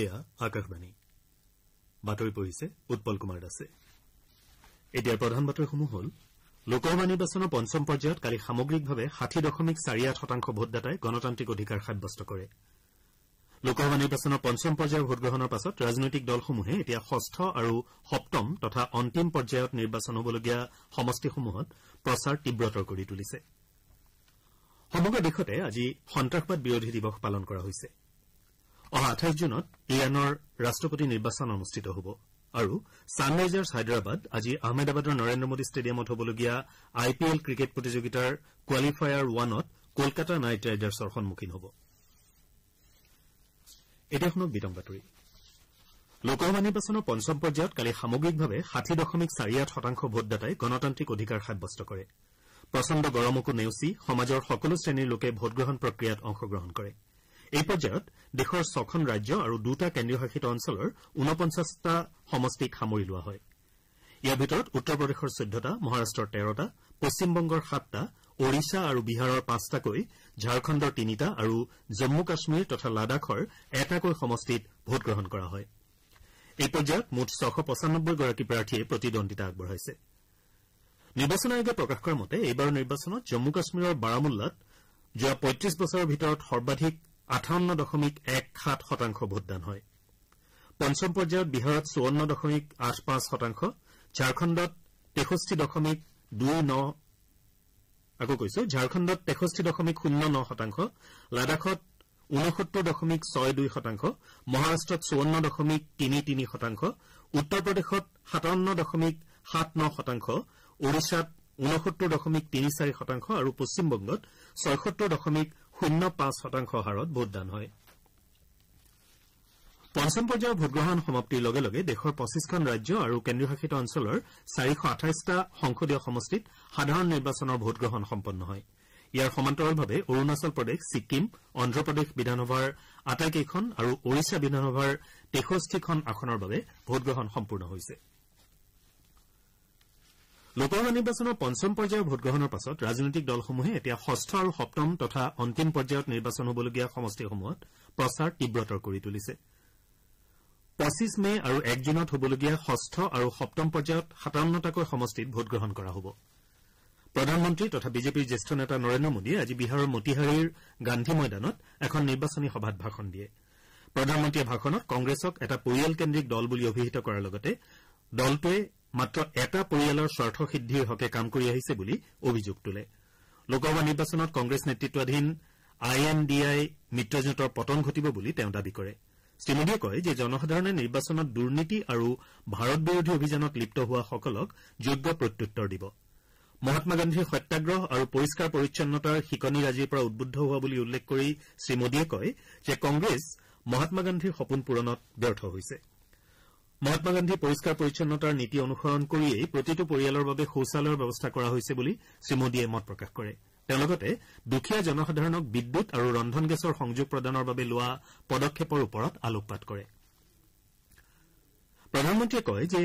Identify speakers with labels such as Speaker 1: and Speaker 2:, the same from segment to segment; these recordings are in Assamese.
Speaker 1: এয়া আকাশবাণী বাতৰি লোকসভা নিৰ্বাচনৰ পঞ্চম পৰ্যায়ত কালি সামগ্ৰিকভাৱে ষাঠি দশমিক চাৰি আঠ শতাংশ ভোটদাতাই গণতান্ত্ৰিক অধিকাৰ সাব্যস্ত কৰে লোকসভা নিৰ্বাচনৰ পঞ্চম পৰ্যায়ৰ ভোটগ্ৰহণৰ পাছত ৰাজনৈতিক দলসমূহে এতিয়া ষষ্ঠ আৰু সপ্তম তথা অন্তিম পৰ্যায়ত নিৰ্বাচন হ'বলগীয়া সমষ্টিসমূহত প্ৰচাৰ তীৱতৰ কৰি তুলিছে সমগ্ৰ দেশতে আজি সন্তাসবাদ বিৰোধী দিৱস পালন কৰা হৈছে অহা আঠাইছ জুনত ইৰাণৰ ৰাষ্ট্ৰপতি নিৰ্বাচন অনুষ্ঠিত হ'ব আৰু ছানৰাইজাৰ্ছ হায়দৰাবাদ আজি আহমেদাবাদৰ নৰেন্দ্ৰ মোদী ষ্টেডিয়ামত হ'বলগীয়া আই পি এল ক্ৰিকেট প্ৰতিযোগিতাৰ কোৱালিফায়াৰ ৱানত কলকাতা নাইট ৰাইডাৰ্ছৰ সন্মুখীন হ'ব লোকসভা নিৰ্বাচনৰ পঞ্চম পৰ্যায়ত কালি সামগ্ৰিকভাৱে ষাঠি দশমিক চাৰি আঠ শতাংশ ভোটদাতাই গণতান্ত্ৰিক অধিকাৰ সাব্যস্ত কৰে প্ৰচণ্ড গৰমকো নেওচি সমাজৰ সকলো শ্ৰেণীৰ লোকে ভোটগ্ৰহণ প্ৰক্ৰিয়াত অংশগ্ৰহণ কৰিছে এই পৰ্যায়ত দেশৰ ছখন ৰাজ্য আৰু দুটা কেন্দ্ৰীয় শাসিত অঞ্চলৰ ঊনপঞ্চাছটা সমষ্টিক সামৰি লোৱা হয় ইয়াৰ ভিতৰত উত্তৰ প্ৰদেশৰ চৈধ্যটা মহাৰাট্টৰ তেৰটা পশ্চিমবংগৰ সাতটা ওড়িশা আৰু বিহাৰৰ পাঁচটাকৈ ঝাৰখণ্ডৰ তিনিটা আৰু জম্মু কাশ্মীৰ তথা লাডাখৰ এটাকৈ সমষ্টিত ভোটগ্ৰহণ কৰা হয় এই পৰ্যায়ত মুঠ ছশ পঁচানব্বৈগৰাকী প্ৰাৰ্থীয়ে প্ৰতিদ্বন্দ্বিতা আগবঢ়াইছে নিৰ্বাচন আয়োগে প্ৰকাশ কৰা মতে এইবাৰৰ নিৰ্বাচনত জম্মু কাশ্মীৰৰ বাৰামুল্লাত যোৱা পঁয়ত্ৰিশ বছৰৰ ভিতৰত সৰ্বাধিক আঠাৱন্ন দশমিক এক সাত শতাংশ ভোটদান হয় পঞ্চম পৰ্যায়ত বিহাৰত চৌৱন্ন দশমিক আঠ পাঁচ শতাংশ ঝাৰখণ্ডত তেষষ্ঠি দশমিক দুই ন আকৌ কৈছো ঝাৰখণ্ডত তেষষ্ঠি দশমিক শূন্য ন শতাংশ লাডাখত ঊনসত্তৰ দশমিক ছয় দুই শতাংশ মহাৰাট্টত চৌৱন্ন দশমিক তিনি তিনি শতাংশ উত্তৰ প্ৰদেশত সাতাৱন্ন দশমিক সাত ন শতাংশ ওড়িশাত ঊনসত্তৰ দশমিক তিনি চাৰি শতাংশ আৰু পশ্চিমবংগত ছয়সত্তৰ দশমিক শূন্য পাঁচ শতাংশ হাৰত ভোটদান হয় পঞ্চম পৰ্যায়ৰ ভোটগ্ৰহণ সমাপ্তিৰ লগে লগে দেশৰ পঁচিছখন ৰাজ্য আৰু কেন্দ্ৰীয় শাসিত অঞ্চলৰ চাৰিশ আঠাইছটা সংসদীয় সমষ্টিত সাধাৰণ নিৰ্বাচনৰ ভোটগ্ৰহণ সম্পন্ন হয় ইয়াৰ সমান্তৰালভাৱে অৰুণাচল প্ৰদেশ ছিক্কিম অন্ধ্ৰপ্ৰদেশ বিধানসভাৰ আটাইকেইখন আৰু ওড়িশা বিধানসভাৰ তেষষ্ঠিখন আসনৰ বাবে ভোটগ্ৰহণ সম্পূৰ্ণ হৈছে লোকসভা নিৰ্বাচনৰ পঞ্চম পৰ্যায়ৰ ভোটগ্ৰহণৰ পাছত ৰাজনৈতিক দলসমূহে এতিয়া ষষ্ঠ আৰু সপ্তম তথা অন্তিম পৰ্যায়ত নিৰ্বাচন হ'বলগীয়া সমষ্টিসমূহত প্ৰচাৰ তীৱতৰ কৰি তুলিছে পঁচিছ মে' আৰু এক জুনত হ'বলগীয়া ষষ্ঠ আৰু সপ্তম পৰ্যায়ত সাতাৱন্নটাকৈ সমষ্টিত ভোটগ্ৰহণ কৰা হ'ব প্ৰধানমন্ত্ৰী তথা বিজেপিৰ জ্যেষ্ঠ নেতা নৰেন্দ্ৰ মোদীয়ে আজি বিহাৰৰ মতিহাৰীৰ গান্ধী ময়দানত এখন নিৰ্বাচনী সভাত ভাষণ দিয়ে প্ৰধানমন্ত্ৰীয়ে ভাষণত কংগ্ৰেছক এটা পৰিয়ালকেন্দ্ৰিক দল বুলি অভিহিত কৰাৰ লগতে দলটোৱে মাত্ৰ এটা পৰিয়ালৰ স্বাৰ্থ সিদ্ধিৰ হকে কাম কৰি আহিছে বুলি অভিযোগ তোলে লোকসভা নিৰ্বাচনত কংগ্ৰেছ নেতৃতাধীন আই এন ডি আই মিত্ৰজোঁটৰ পতন ঘটিব বুলি তেওঁ দাবী কৰে শ্ৰীমোদীয়ে কয় যে জনসাধাৰণে নিৰ্বাচনত দুৰ্নীতি আৰু ভাৰত বিৰোধী অভিযানত লিপ্ত হোৱাসকলক যোগ্য প্ৰত্যুত্তৰ দিব মহামা গান্ধীৰ সত্যাগ্ৰহ আৰু পৰিষ্কাৰ পৰিচ্ছন্নতাৰ শিকনিৰাজিৰ পৰা উদ্বুদ্ধ হোৱা বুলি উল্লেখ কৰি শ্ৰীমোদীয়ে কয় যে কংগ্ৰেছ মহামা গান্ধীৰ সপোন পূৰণত ব্যৰ্থ হৈছে মহামা গান্ধী পৰিষ্ণাৰ পৰিচ্ছন্নতাৰ নীতি অনুসৰণ কৰিয়েই প্ৰতিটো পৰিয়ালৰ বাবে শৌচালয়ৰ ব্যৱস্থা কৰা হৈছে বুলি শ্ৰীমোদীয়ে মত প্ৰকাশ কৰে তেওঁ লগতে দুখীয়া জনসাধাৰণক বিদ্যুৎ আৰু ৰন্ধন গেছৰ সংযোগ প্ৰদানৰ বাবে লোৱা পদক্ষেপৰ ওপৰত আলোকপাত কৰে প্ৰধানমন্ত্ৰীয়ে কয় যে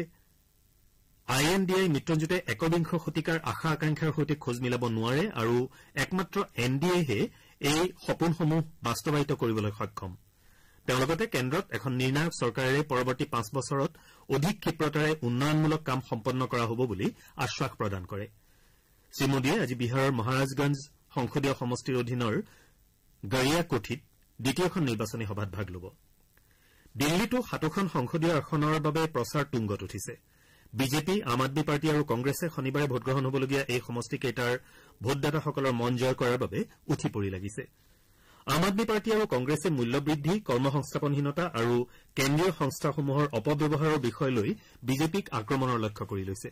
Speaker 1: আই এন ডি আই মিত্ৰজোঁটে একবিংশ শতিকাৰ আশা আকাংক্ষাৰ সৈতে খোজ মিলাব নোৱাৰে আৰু একমাত্ৰ এন ডি এহে এই সপোনসমূহ বাস্তৱায়িত কৰিবলৈ সক্ষম হয় তেওঁ লগতে কেন্দ্ৰত এখন নিৰ্ণায়ক চৰকাৰেৰে পৰৱৰ্তী পাঁচ বছৰত অধিক ক্ষীপ্ৰতাৰে উন্নয়নমূলক কাম সম্পন্ন কৰা হ'ব বুলি আশ্বাস প্ৰদান কৰে শ্ৰীমোদীয়ে আজি বিহাৰৰ মহাৰাজগঞ্জ সংসদীয় সমষ্টিৰ অধীনৰ গৰিয়া কোঠিত দ্বিতীয়খন নিৰ্বাচনী সভাত ভাগ ল'ব দিল্লীতো সাতোখন সংসদীয় আসনৰ বাবে প্ৰচাৰ তুংগত উঠিছে বিজেপি আম আদমী পাৰ্টী আৰু কংগ্ৰেছে শনিবাৰে ভোটগ্ৰহণ হ'বলগীয়া এই সমষ্টিকেইটাৰ ভোটদাতাসকলৰ মন জয় কৰাৰ বাবে উঠি পৰি লাগিছে আম আদমী পাৰ্টী আৰু কংগ্ৰেছে মূল্যবৃদ্ধি কৰ্মসংস্থাপনহীনতা আৰু কেন্দ্ৰীয় সংস্থাসমূহৰ অপব্যৱহাৰৰ বিষয় লৈ বিজেপিক আক্ৰমণৰ লক্ষ্য কৰি লৈছে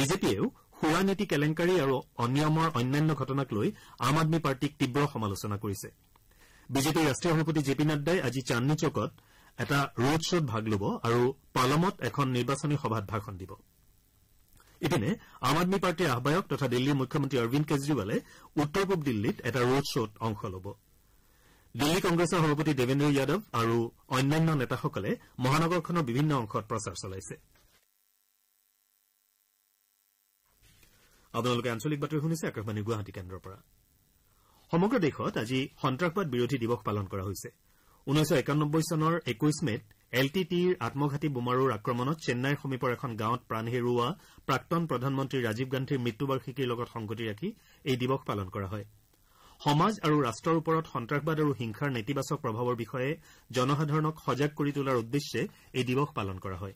Speaker 1: বিজেপিয়েও সুৰা নীতি কেলেংকাৰী আৰু অনিয়মৰ অন্যান্য ঘটনাক লৈ আম আদমী পাৰ্টীক তীৱ সমালোচনা কৰিছে বিজেপিৰ ৰাষ্ট্ৰীয় সভাপতি জে পি নাড্ডাই আজি চান্দনী চকত এটা ৰোড শ্বত ভাগ ল'ব আৰু পালমত এখন নিৰ্বাচনী সভাত ভাষণ দিব ইপিনে আম আদমী পাৰ্টীৰ আহায়ক তথা দিল্লীৰ মুখ্যমন্ত্ৰী অৰবিন্দ কেজৰিৱালে উত্তৰ পূব দিল্লীত এটা ৰোড শ্বত অংশ ল'ব দিল্লী কংগ্ৰেছৰ সভাপতি দেবেন্দ্ৰ যাদৱ আৰু অন্যান্য নেতাসকলে মহানগৰখনৰ বিভিন্ন অংশত প্ৰচাৰ চলাইছে সমগ্ৰ দেশত আজি সন্তাসবাদ বিৰোধী দিৱস পালন কৰা হৈছে ঊনৈশশ একানব্বৈ চনৰ একৈশ মেত এল টি টিৰ আম্মঘাতী বোমাৰুৰ আক্ৰমণত চেন্নাইৰ সমীপৰ এখন গাঁৱত প্ৰাণ হেৰুওৱা প্ৰাক্তন প্ৰধানমন্ত্ৰী ৰাজীৱ গান্ধীৰ মৃত্যুবাৰ্ষিকীৰ লগত সংগতি ৰাখি এই দিৱস পালন কৰা হয় সমাজ আৰু ৰাষ্ট্ৰৰ ওপৰত সন্তাসবাদ আৰু হিংসাৰ নেতিবাচক প্ৰভাৱৰ বিষয়ে জনসাধাৰণক সজাগ কৰি তোলাৰ উদ্দেশ্যে এই দিৱস পালন কৰা হয়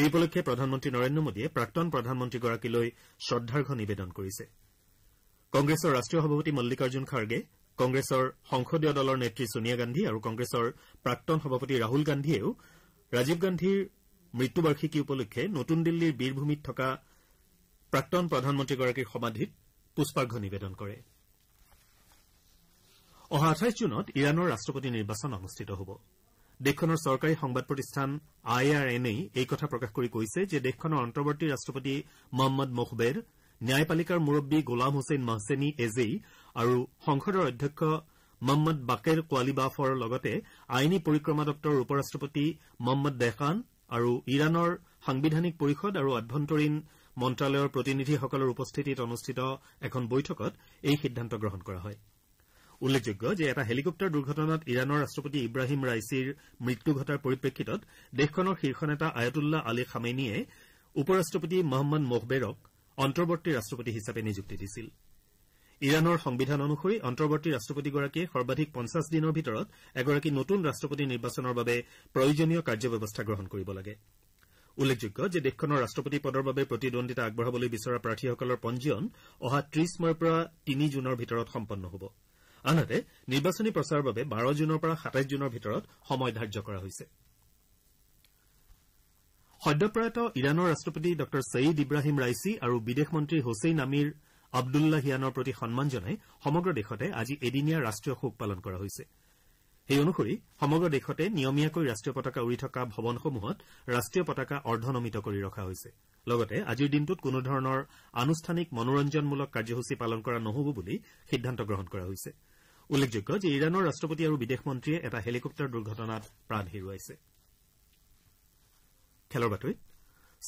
Speaker 1: এই উপলক্ষে প্ৰধানমন্ত্ৰী নৰেন্দ্ৰ মোদীয়ে প্ৰাক্তন প্ৰধানমন্ত্ৰীগৰাকীলৈ শ্ৰদ্ধাৰ্ঘ্য নিবেদন কৰিছে কংগ্ৰেছৰ ৰাষ্ট্ৰীয় সভাপতি মল্লিকাৰ্জুন খাৰ্গে কংগ্ৰেছৰ সংসদীয় দলৰ নেত্ৰী ছোনিয়া গান্ধী আৰু কংগ্ৰেছৰ প্ৰাক্তন সভাপতি ৰাহুল গান্ধীয়েও ৰাজীৱ গান্ধীৰ মৃত্যুবাৰ্ষিকী উপলক্ষে নতুন দিল্লীৰ বীৰভূমিত থকা প্ৰাক্তন প্ৰধানমন্ত্ৰীগৰাকীৰ সমাধিত পুষ্পাৰ্ঘ্য নিবেদন কৰিছে অহা আঠাইছ জুনত ইৰাণৰ ৰাট্টপতি নিৰ্বাচন অনুষ্ঠিত হ'ব দেশখনৰ চৰকাৰী সংবাদ প্ৰতিষ্ঠান আই আৰ এন এই কথা প্ৰকাশ কৰি কৈছে যে দেশখনৰ অন্তৱৰ্তী ৰাট্টপতি মহম্মদ মোহবেৰ ন্যায়পালিকাৰ মুৰববী গোলাম হুছেইন মহছেনি এজেই আৰু সংসদৰ অধ্যক্ষ মহম্মদ বাকেৰ কোৱালিবাফৰ লগতে আইনী পৰিক্ৰমা দপ্তৰৰ উপ ৰাট্টপতি মহম্মদ দেহান আৰু ইৰাণৰ সাংবিধানিক পৰিষদ আৰু আভ্যন্তৰীণ মন্ত্যালয়ৰ প্ৰতিনিধিসকলৰ উপস্থিতিত অনুষ্ঠিত এখন বৈঠকত এই সিদ্ধান্ত গ্ৰহণ কৰা হয় উল্লেখযোগ্য যে এটা হেলিকপ্তাৰ দুৰ্ঘটনাত ইৰাণৰ ৰাট্টপতি ইব্ৰাহিম ৰাইছিৰ মৃত্যু ঘটাৰ পৰিপ্ৰেক্ষিতত দেশখনৰ শীৰ্ষ নেতা আয়তুল্লাহ আলী খামেনীয়ে উপ ৰাট্টপতি মহম্মদ মোহবেৰক অন্তৰ্বৰ্তী ৰাট্টপতি হিচাপে নিযুক্তি দিছিল ইৰাণৰ সংবিধান অনুসৰি অন্তৰ্বৰ্তী ৰাট্টপতিগৰাকীয়ে সৰ্বাধিক পঞ্চাছ দিনৰ ভিতৰত এগৰাকী নতুন ৰাট্টপতি নিৰ্বাচনৰ বাবে প্ৰয়োজনীয় কাৰ্যব্যৱস্থা গ্ৰহণ কৰিব লাগে উল্লেখযোগ্য যে দেশখনৰ ৰাট্টপতি পদৰ বাবে প্ৰতিদ্বন্দ্বিতা আগবঢ়াবলৈ বিচৰা প্ৰাৰ্থীসকলৰ পঞ্জীয়ন অহা ত্ৰিশ মৈৰ পৰা তিনি জুনৰ ভিতৰত সম্পন্ন হ'ব আনহাতে নিৰ্বাচনী প্ৰচাৰৰ বাবে বাৰ জুনৰ পৰা সাতাইশ জুনৰ ভিতৰত সময় ধাৰ্য কৰা হৈছে সদ্যপ্ৰয়াত ইৰাণৰ ৰাট্টপতি ডঃ ছয়ীদ ইব্ৰাহিম ৰাইচি আৰু বিদেশ মন্ত্ৰী হুছেইন আমিৰ আব্দুল্লাহিয়ানৰ প্ৰতি সন্মান জনাই সমগ্ৰ দেশতে আজি এদিনীয়া ৰাষ্ট্ৰীয় শোক পালন কৰা হৈছে সেই অনুসৰি সমগ্ৰ দেশতে নিয়মীয়াকৈ ৰাষ্ট্ৰীয় পতাকা উৰি থকা ভৱনসমূহত ৰাষ্ট্ৰীয় পতাকা অৰ্ধনমিত কৰি ৰখা হৈছে লগতে আজিৰ দিনটোত কোনো ধৰণৰ আনুষ্ঠানিক মনোৰঞ্জনমূলক কাৰ্যসূচী পালন কৰা নহব বুলি সিদ্ধান্ত গ্ৰহণ কৰা হৈছে উল্লেখযোগ্য যে ইৰাণৰ ৰাষ্ট্ৰপতি আৰু বিদেশ মন্ত্ৰীয়ে এটা হেলিকপ্তাৰ দুৰ্ঘটনাত প্ৰাণ হেৰুৱাইছে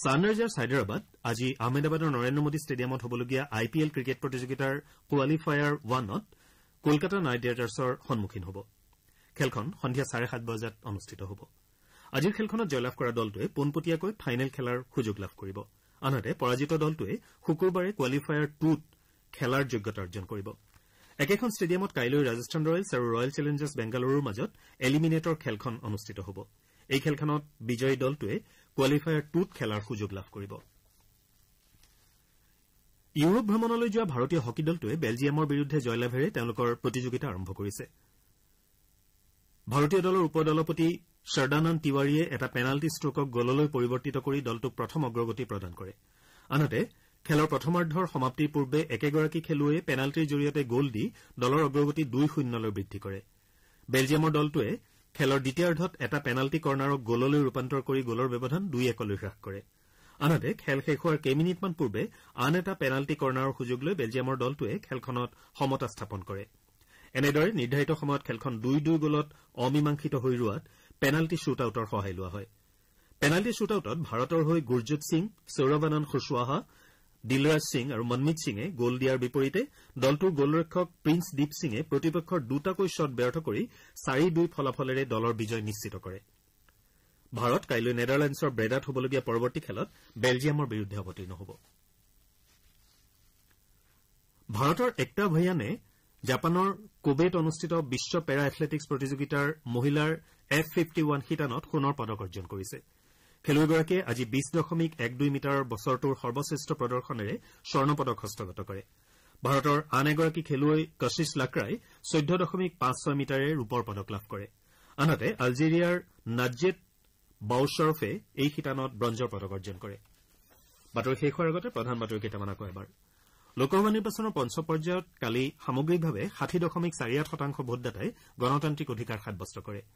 Speaker 1: ছানৰাইজাৰ্ছ হায়দৰাবাদ আজি আহমেদাবাদৰ নৰেন্দ্ৰ মোদী ষ্টেডিয়ামত হ'বলগীয়া আই পি এল ক্ৰিকেট প্ৰতিযোগিতাৰ কোৱালিফায়াৰ ৱানত কলকাতা নাইট ৰাইডাৰ্ছৰ সন্মুখীন হ'ব খেলখন সন্ধিয়া চাৰে সাত বজাত অনুষ্ঠিত হ'ব আজিৰ খেলখনত জয়লাভ কৰা দলটোৱে পোনপটীয়াকৈ ফাইনেল খেলাৰ সুযোগ লাভ কৰিব আনহাতে পৰাজিত দলটোৱে শুকুৰবাৰে কোৱালিফায়াৰ টুত খেলাৰ যোগ্যতা অৰ্জন কৰিব একেখন ষ্টেডিয়ামত কাইলৈ ৰাজস্থান ৰয়েলছ আৰু ৰয়েল চেলেঞ্জাৰ্ছ বেংগালুৰুৰ মাজত এলিমিনেটৰ খেলখন অনুষ্ঠিত হ'ব এই খেলখনত বিজয়ী দলটোৱে কোৱালিফায়াৰ টুত খেলাৰ সুযোগ লাভ কৰিব ইউৰোপ ভ্ৰমণলৈ যোৱা ভাৰতীয় হকী দলটোৱে বেলজিয়ামৰ বিৰুদ্ধে জয়লাভেৰে তেওঁলোকৰ প্ৰতিযোগিতা আৰম্ভ কৰিছে ভাৰতীয় দলৰ উপ দলপতি শ্ৰদানন্দ তিৱাৰীয়ে এটা পেনাল্টি ষ্ট্ৰকক গললৈ পৰিৱৰ্তিত কৰি দলটোক প্ৰথম অগ্ৰগতি প্ৰদান কৰিছে খেলৰ প্ৰথমাৰ্ধৰ সমাপ্তিৰ পূৰ্বে একেগৰাকী খেলুৱৈয়ে পেনাল্টিৰ জৰিয়তে গ'ল দি দলৰ অগ্ৰগতি দুই শূন্যলৈ বৃদ্ধি কৰে বেলজিয়ামৰ দলটোৱে খেলৰ দ্বিতীয়াৰ্ধত এটা পেনাল্টি কৰ্ণাৰক গ'ললৈ ৰূপান্তৰ কৰি গ'লৰ ব্যৱধান দুই একলৈ হ্ৰাস কৰে আনহাতে খেল শেষ হোৱাৰ কেইমিনিটমান পূৰ্বে আন এটা পেনাল্টি কৰ্ণাৰৰ সুযোগ লৈ বেলজিয়ামৰ দলটোৱে খেলখনত সমতা স্থাপন কৰে এনেদৰে নিৰ্ধাৰিত সময়ত খেলখন দুই দুই গ'লত অমীমাংসিত হৈ ৰোৱাত পেনাল্টি শ্বুট আউটৰ সহায় লোৱা হয় পেনাল্টি শ্বুট আউটত ভাৰতৰ হৈ গুৰজিৎ সিং সৌৰভ আনন্দ দিলৰাজ সিং আৰু মনমিত সিঙে গ'ল দিয়াৰ বিপৰীতে দলটোৰ গ'লৰক্ষক প্ৰিন্স দীপ সিঙে প্ৰতিপক্ষৰ দুটাকৈ শ্বট ব্যৰ্থ কৰি চাৰি দুই ফলাফলেৰে দলৰ বিজয় নিশ্চিত কৰে ভাৰত কাইলৈ নেডাৰলেণ্ডছৰ ব্ৰেডাত হ'বলগীয়া পৰৱৰ্তী খেলত বেলজিয়ামৰ বিৰুদ্ধে অৱতীৰ্ণ হ'ব ভাৰতৰ একতা ভয়ানে জাপানৰ কোবেত অনুষ্ঠিত বিশ্ব পেৰা এথলেটিকছ প্ৰতিযোগিতাৰ মহিলাৰ এফ ফিফটি ওৱান শিতানত সোণৰ পদক অৰ্জন কৰিছে খেলুৱৈগৰাকীয়ে আজি বিশ দশমিক এক দুই মিটাৰৰ বছৰটোৰ সৰ্বশ্ৰেষ্ঠ প্ৰদৰ্শনেৰে স্বৰ্ণ পদক হস্তগত কৰে ভাৰতৰ আন এগৰাকী খেলুৱৈ কশিশ লাক্ৰাই চৈধ্য দশমিক পাঁচ ছয় মিটাৰে ৰূপৰ পদক লাভ কৰে আনহাতে আলজেৰিয়াৰ নাজেদ বাউশ্বৰফে এই শিতানত ব্ৰঞ্জৰ পদক অৰ্জন কৰে বাতৰি শেষ হোৱাৰ আগতে প্ৰধান বাতৰি কেইটামান আকৌ এবাৰ লোকসভা নিৰ্বাচনৰ পঞ্চম পৰ্যায়ত কালি সামগ্ৰিকভাৱে ষাঠি দশমিক চাৰি আঠ শতাংশ ভোটদাতাই গণতান্ত্ৰিক অধিকাৰ সাব্যস্ত কৰিছে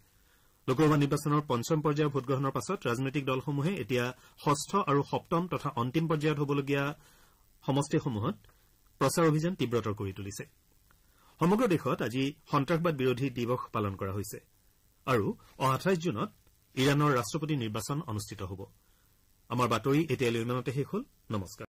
Speaker 1: লোকসভা নিৰ্বাচনৰ পঞ্চম পৰ্যায়ৰ ভোটগ্ৰহণৰ পাছত ৰাজনৈতিক দলসমূহে এতিয়া ষষ্ঠ আৰু সপ্তম তথা অন্তিম পৰ্যায়ত হ'বলগীয়া সমষ্টিসমূহত প্ৰচাৰ অভিযান তীৱতৰ কৰি তুলিছে সমগ্ৰ দেশত আজি সন্তাসবাদ বিৰোধী দিৱস পালন কৰা হৈছে আৰু অহা আঠাইছ জুনত ইৰাণৰ ৰাষ্ট্ৰপতি নিৰ্বাচন অনুষ্ঠিত হ'ব আমাৰ বাতৰি এতিয়ালৈ ইমানতে শেষ হ'ল নমস্কাৰ